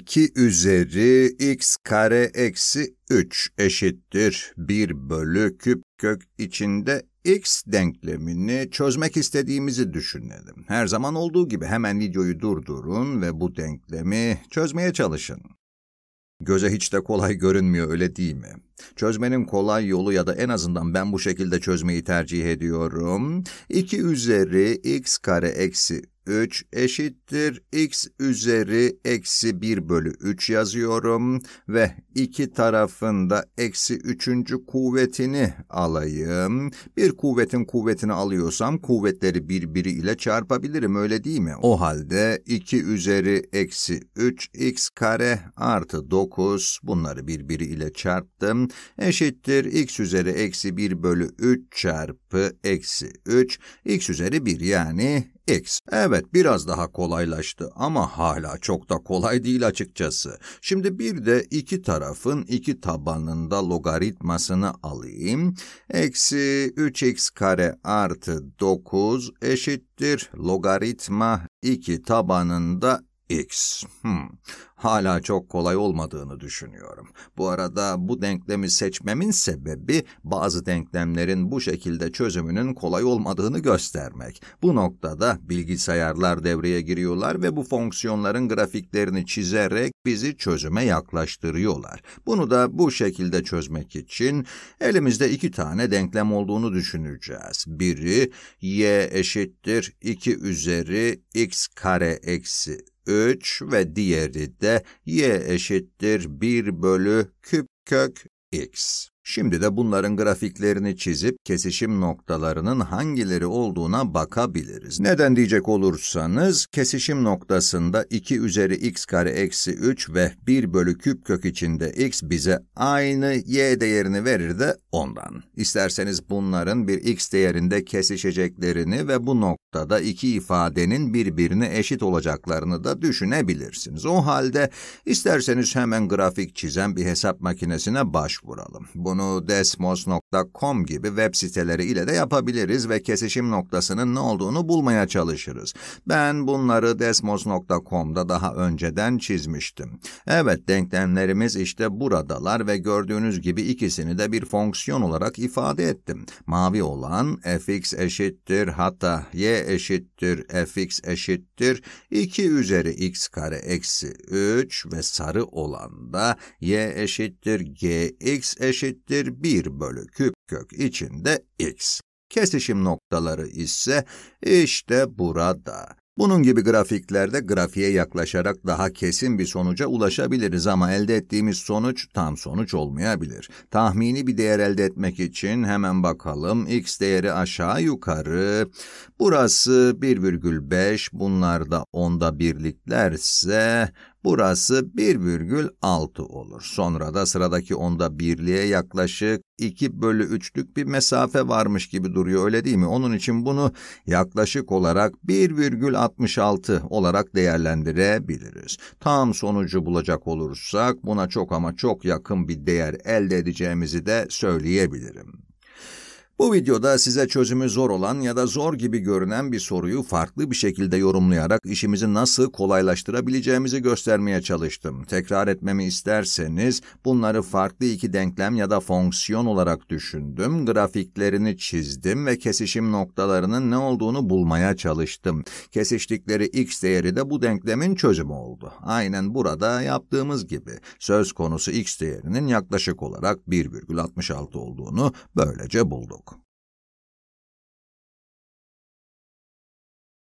2 üzeri x kare eksi 3 eşittir 1 bölü küp kök içinde x denklemini çözmek istediğimizi düşünelim. Her zaman olduğu gibi hemen videoyu durdurun ve bu denklemi çözmeye çalışın. Göze hiç de kolay görünmüyor öyle değil mi? Çözmenin kolay yolu ya da en azından ben bu şekilde çözmeyi tercih ediyorum. 2 üzeri x kare eksi 3 eşittir x üzeri eksi 1 bölü 3 yazıyorum ve iki tarafında eksi 3. kuvvetini alayım. Bir kuvvetin kuvvetini alıyorsam kuvvetleri birbiriyle çarpabilirim öyle değil mi? O halde 2 üzeri eksi 3 x kare artı 9 bunları birbiriyle çarptım. Eşittir x üzeri eksi 1 bölü 3 çarpı eksi 3 x üzeri 1 yani x. Evet biraz daha kolaylaştı ama hala çok da kolay değil açıkçası. Şimdi bir de iki tarafın iki tabanında logaritmasını alayım. Eksi 3x kare artı 9 eşittir logaritma 2 tabanında x. Hmm. Hala çok kolay olmadığını düşünüyorum. Bu arada bu denklemi seçmemin sebebi bazı denklemlerin bu şekilde çözümünün kolay olmadığını göstermek. Bu noktada bilgisayarlar devreye giriyorlar ve bu fonksiyonların grafiklerini çizerek bizi çözüme yaklaştırıyorlar. Bunu da bu şekilde çözmek için elimizde iki tane denklem olduğunu düşüneceğiz. Biri y eşittir 2 üzeri x kare eksi 3 ve diğeri de y eşittir 1 bölü küp kök x. Şimdi de bunların grafiklerini çizip kesişim noktalarının hangileri olduğuna bakabiliriz. Neden diyecek olursanız, kesişim noktasında 2 üzeri x kare eksi 3 ve 1 bölü küp kök içinde x bize aynı y değerini verir de ondan. İsterseniz bunların bir x değerinde kesişeceklerini ve bu noktada iki ifadenin birbirine eşit olacaklarını da düşünebilirsiniz. O halde isterseniz hemen grafik çizen bir hesap makinesine başvuralım. Bu bunu desmos.com gibi web siteleri ile de yapabiliriz ve kesişim noktasının ne olduğunu bulmaya çalışırız. Ben bunları desmos.com'da daha önceden çizmiştim. Evet, denklemlerimiz işte buradalar ve gördüğünüz gibi ikisini de bir fonksiyon olarak ifade ettim. Mavi olan fx eşittir hatta y eşittir fx eşittir 2 üzeri x kare eksi 3 ve sarı olan da y eşittir gx eşittir eşittir 1 bölü küp kök içinde x. Kesişim noktaları ise işte burada. Bunun gibi grafiklerde grafiğe yaklaşarak daha kesin bir sonuca ulaşabiliriz ama elde ettiğimiz sonuç tam sonuç olmayabilir. Tahmini bir değer elde etmek için hemen bakalım. x değeri aşağı yukarı. Burası 1,5, bunlar da onda birliklerse Burası 1,6 olur. Sonra da sıradaki onda birliğe yaklaşık 2 bölü 3'lük bir mesafe varmış gibi duruyor öyle değil mi? Onun için bunu yaklaşık olarak 1,66 olarak değerlendirebiliriz. Tam sonucu bulacak olursak buna çok ama çok yakın bir değer elde edeceğimizi de söyleyebilirim. Bu videoda size çözümü zor olan ya da zor gibi görünen bir soruyu farklı bir şekilde yorumlayarak işimizi nasıl kolaylaştırabileceğimizi göstermeye çalıştım. Tekrar etmemi isterseniz bunları farklı iki denklem ya da fonksiyon olarak düşündüm, grafiklerini çizdim ve kesişim noktalarının ne olduğunu bulmaya çalıştım. Kesiştikleri x değeri de bu denklemin çözümü oldu. Aynen burada yaptığımız gibi söz konusu x değerinin yaklaşık olarak 1,66 olduğunu böylece bulduk.